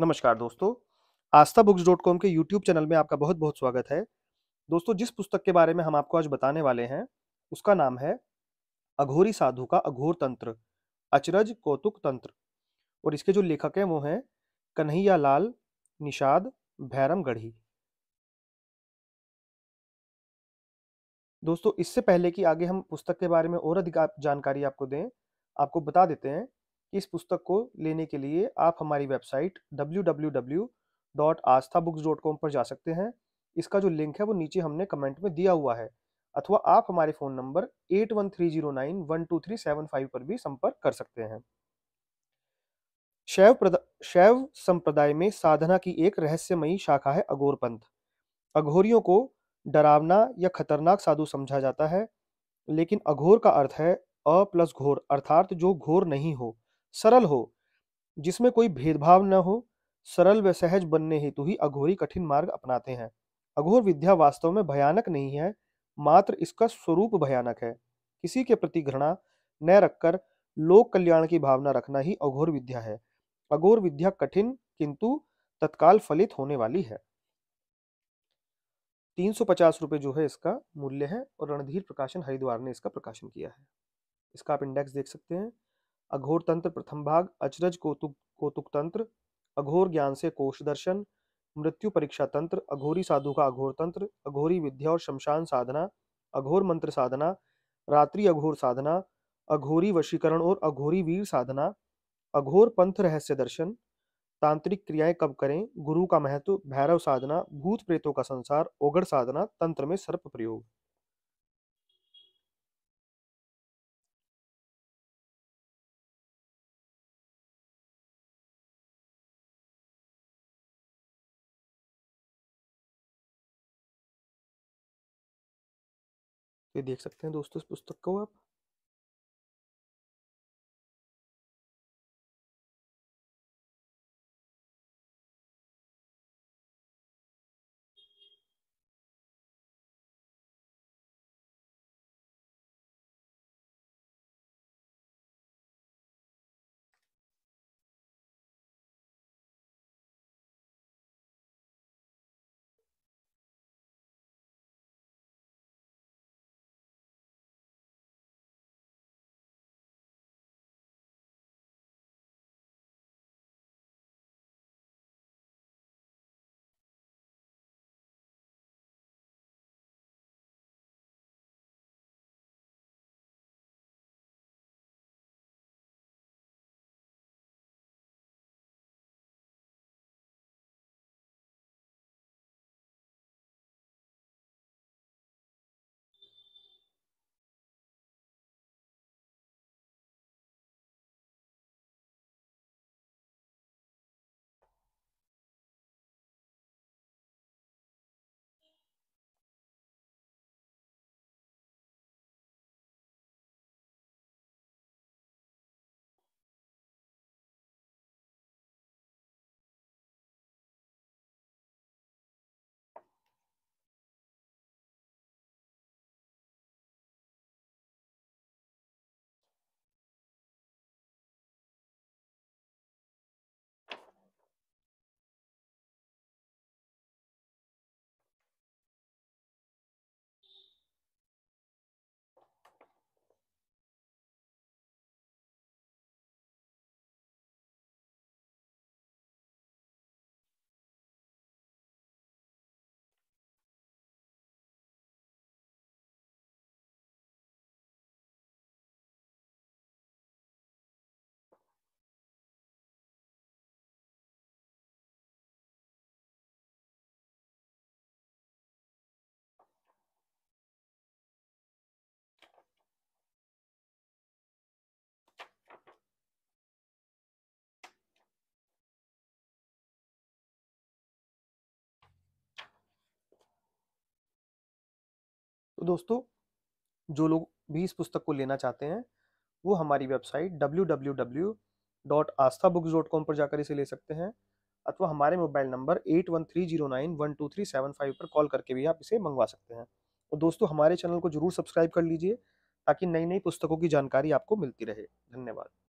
नमस्कार दोस्तों Aastha books dot com के यूट्यूब चैनल में आपका बहुत बहुत स्वागत है दोस्तों जिस पुस्तक के बारे में हम आपको आज बताने वाले हैं उसका नाम है अघोरी साधु का अघोर तंत्र अचरज कौतुक तंत्र और इसके जो लेखक हैं वो हैं कन्हैया लाल निषाद भैरम गढ़ी दोस्तों इससे पहले कि आगे हम पुस्तक के बारे में और अधिक जानकारी आपको दें आपको बता देते हैं इस पुस्तक को लेने के लिए आप हमारी वेबसाइट www.asthabooks.com पर जा सकते हैं इसका जो लिंक है वो नीचे हमने कमेंट में दिया हुआ है अथवा आप हमारे फ़ोन नंबर एट पर भी संपर्क कर सकते हैं शैव शैव संप्रदाय में साधना की एक रहस्यमयी शाखा है अघोर पंथ अघोरियों को डरावना या खतरनाक साधु समझा जाता है लेकिन अघोर का अर्थ है अ प्लस घोर अर्थात जो घोर नहीं हो सरल हो जिसमें कोई भेदभाव न हो सरल व सहज बनने हेतु ही, अघोरी कठिन मार्ग अपनाते हैं अघोर विद्या वास्तव में भयानक नहीं है मात्र इसका स्वरूप भयानक है किसी के प्रति घृणा न रखकर लोक कल्याण की भावना रखना ही अघोर विद्या है अघोर विद्या कठिन किंतु तत्काल फलित होने वाली है तीन सौ पचास रुपये जो है इसका मूल्य है और रणधीर प्रकाशन हरिद्वार ने इसका प्रकाशन किया है इसका आप इंडेक्स देख सकते हैं अघोर तंत्र प्रथम भाग अचरज कौतुक कौतुक तंत्र अघोर ज्ञान से कोश दर्शन मृत्यु परीक्षा तंत्र अघोरी साधु का अघोर तंत्र अघोरी विद्या और शमशान साधना अघोर मंत्र साधना रात्रि अघोर साधना अघोरी वशीकरण और अघोरी वीर साधना अघोर पंथ रहस्य दर्शन तांत्रिक क्रियाएं कब करें गुरु का महत्व भैरव साधना भूत प्रेतों का संसार ओगड़ साधना तंत्र में सर्प प्रयोग ये देख सकते हैं दोस्तों इस पुस्तक को आप तो दोस्तों जो लोग भी इस पुस्तक को लेना चाहते हैं वो हमारी वेबसाइट डब्ल्यू पर जाकर इसे ले सकते हैं अथवा हमारे mobile number eight one three zero nine one two three seven five पर कॉल करके भी आप इसे मंगवा सकते हैं और दोस्तों हमारे चैनल को जरूर सब्सक्राइब कर लीजिए ताकि नई नई पुस्तकों की जानकारी आपको मिलती रहे धन्यवाद